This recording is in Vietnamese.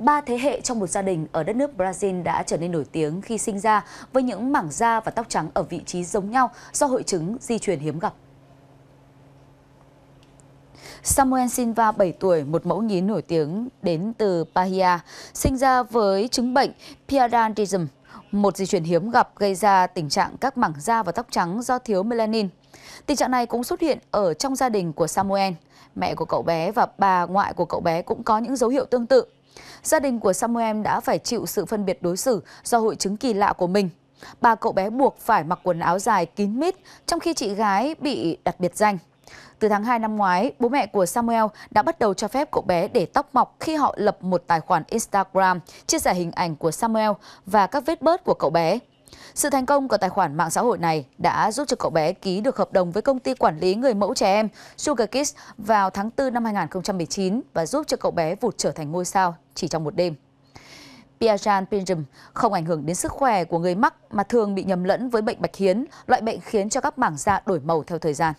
Ba thế hệ trong một gia đình ở đất nước Brazil đã trở nên nổi tiếng khi sinh ra với những mảng da và tóc trắng ở vị trí giống nhau do hội chứng di truyền hiếm gặp. Samuel Silva 7 tuổi, một mẫu nhí nổi tiếng đến từ Bahia, sinh ra với chứng bệnh Piadantism, một di truyền hiếm gặp gây ra tình trạng các mảng da và tóc trắng do thiếu melanin. Tình trạng này cũng xuất hiện ở trong gia đình của Samuel. Mẹ của cậu bé và bà ngoại của cậu bé cũng có những dấu hiệu tương tự. Gia đình của Samuel đã phải chịu sự phân biệt đối xử do hội chứng kỳ lạ của mình. Ba cậu bé buộc phải mặc quần áo dài kín mít, trong khi chị gái bị đặt biệt danh. Từ tháng 2 năm ngoái, bố mẹ của Samuel đã bắt đầu cho phép cậu bé để tóc mọc khi họ lập một tài khoản Instagram chia sẻ hình ảnh của Samuel và các vết bớt của cậu bé. Sự thành công của tài khoản mạng xã hội này đã giúp cho cậu bé ký được hợp đồng với công ty quản lý người mẫu trẻ em Sugar Kids vào tháng 4 năm 2019 và giúp cho cậu bé vụt trở thành ngôi sao chỉ trong một đêm. Piajan Syndrome không ảnh hưởng đến sức khỏe của người mắc mà thường bị nhầm lẫn với bệnh bạch hiến, loại bệnh khiến cho các mảng da đổi màu theo thời gian.